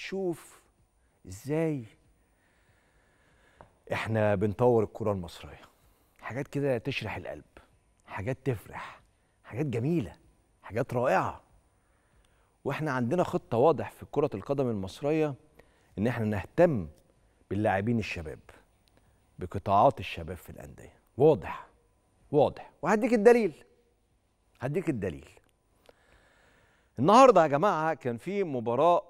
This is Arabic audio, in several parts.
هتشوف ازاي احنا بنطور الكره المصريه حاجات كده تشرح القلب حاجات تفرح حاجات جميله حاجات رائعه واحنا عندنا خطه واضح في كره القدم المصريه ان احنا نهتم باللاعبين الشباب بقطاعات الشباب في الانديه واضح واضح وهديك الدليل هديك الدليل النهارده يا جماعه كان في مباراه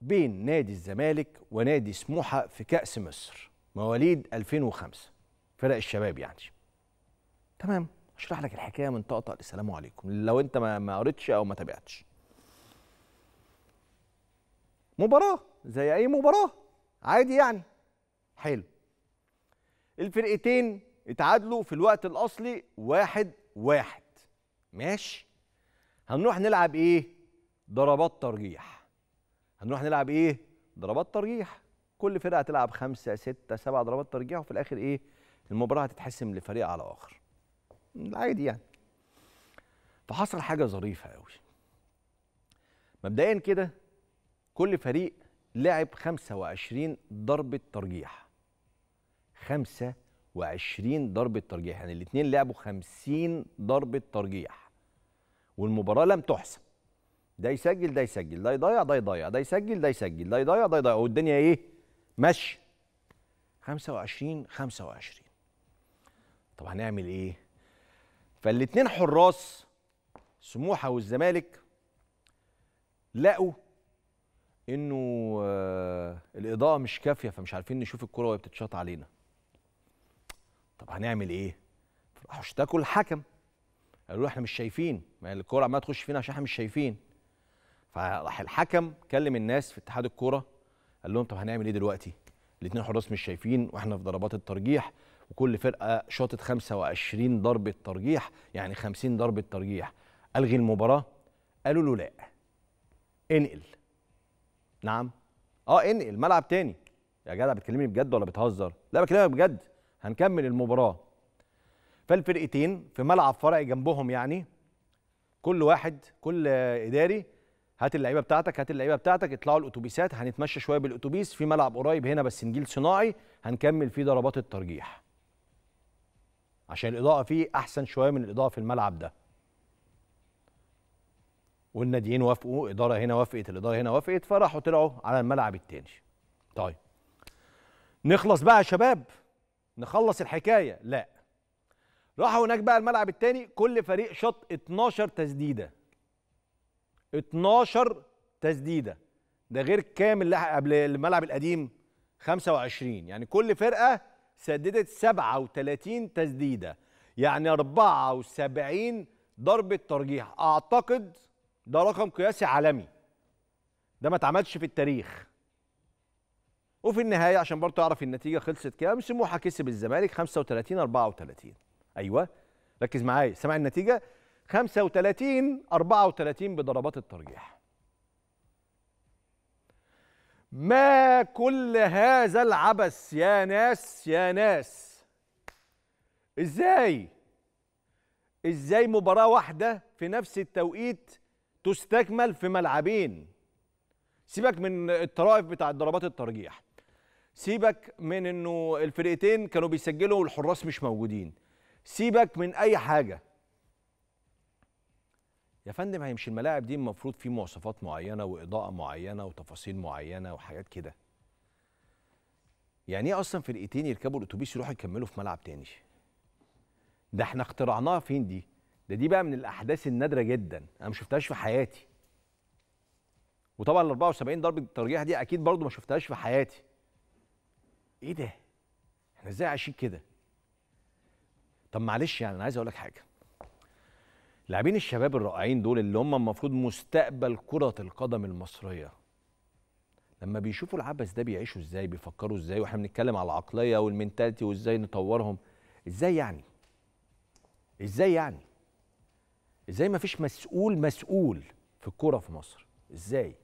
بين نادي الزمالك ونادي سموحه في كاس مصر مواليد 2005 فرق الشباب يعني تمام اشرح لك الحكايه من طقطق للسلام عليكم لو انت ما قريتش او ما تابعتش مباراه زي اي مباراه عادي يعني حلو الفرقتين اتعادلوا في الوقت الاصلي واحد واحد ماشي هنروح نلعب ايه ضربات ترجيح هنروح نلعب ايه ضربات ترجيح كل فرقه هتلعب خمسة ستة سبعة ضربات ترجيح وفي الاخر ايه المباراه هتتحسم لفريق على اخر العادي يعني فحصل حاجه ظريفه قوي مبدئيا كده كل فريق لعب 25 ضربه ترجيح 25 ضربه ترجيح يعني الاثنين لعبوا 50 ضربه ترجيح والمباراه لم تحسم ده يسجل ده يسجل ده يضيع ده يضيع ده يسجل ده يسجل ده يضيع ده يضيع والدنيا ايه ماشيه 25 25 طب هنعمل ايه فالاثنين حراس سموحه والزمالك لقوا انه آه الاضاءه مش كافيه فمش عارفين نشوف الكره وهي بتتشاط علينا طب هنعمل ايه راحوا اشتكوا الحكم قالوا احنا مش شايفين ما الكره عماله تخش فينا عشان احنا مش شايفين فراح الحكم كلم الناس في اتحاد الكوره قال لهم طب هنعمل ايه دلوقتي؟ الاثنين حراس مش شايفين واحنا في ضربات الترجيح وكل فرقه شاطت 25 ضربه ترجيح يعني 50 ضربه ترجيح الغي المباراه قالوا له لا انقل نعم اه انقل ملعب تاني يا جدع بتكلمني بجد ولا بتهزر لا بكلمك بجد هنكمل المباراه فالفرقتين في ملعب فرعي جنبهم يعني كل واحد كل اداري هات اللعيبه بتاعتك هات اللعيبه بتاعتك اطلعوا الاتوبيسات هنتمشى شويه بالاتوبيس في ملعب قريب هنا بس نجيل صناعي هنكمل فيه ضربات الترجيح عشان الاضاءه فيه احسن شويه من الاضاءه في الملعب ده والناديين وافقوا اداره هنا وافقت الاداره هنا وافقت فراحوا طلعوا على الملعب التاني طيب نخلص بقى يا شباب نخلص الحكايه لا راحوا هناك بقى الملعب التاني كل فريق شط 12 تسديده 12 تسديده ده غير كام اللي قبل الملعب القديم 25 يعني كل فرقه سددت 37 تسديده يعني 74 ضربه ترجيح اعتقد ده رقم قياسي عالمي ده ما اتعملش في التاريخ وفي النهايه عشان برضه تعرف النتيجه خلصت كام سموحه كسب الزمالك 35 34 ايوه ركز معايا سامع النتيجه 35 34 بضربات الترجيح ما كل هذا العبث يا ناس يا ناس ازاي ازاي مباراه واحده في نفس التوقيت تستكمل في ملعبين سيبك من الطرائف بتاع ضربات الترجيح سيبك من انه الفرقتين كانوا بيسجلوا والحراس مش موجودين سيبك من اي حاجه يا فندم هيمشي الملاعب دي المفروض في مواصفات معينه واضاءه معينه وتفاصيل معينه وحاجات كده يعني ايه اصلا فرقتين يركبوا الاتوبيس يروحوا يكملوا في ملعب تاني ده احنا اخترعناها فين دي ده دي بقى من الاحداث النادره جدا انا ما شفتهاش في حياتي وطبعا ال 74 ضربه الترجيح دي اكيد برضو ما شفتهاش في حياتي ايه ده احنا ازاي عايشين كده طب معلش يعني انا عايز اقول لك حاجه لاعبين الشباب الرائعين دول اللي هم المفروض مستقبل كرة القدم المصرية لما بيشوفوا العبث ده بيعيشوا ازاي بيفكروا ازاي واحنا بنتكلم على العقلية والمنتاليتي وازاي نطورهم ازاي يعني ازاي يعني ازاي ما فيش مسؤول مسؤول في الكرة في مصر ازاي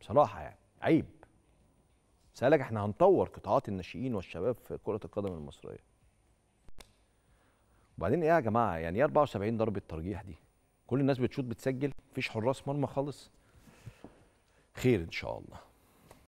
بصراحة يعني عيب سألك احنا هنطور قطاعات الناشئين والشباب في كرة القدم المصرية وبعدين ايه يا جماعه يعني ايه 74 ضربه ترجيح دي كل الناس بتشوط بتسجل مفيش حراس مرمى خالص خير ان شاء الله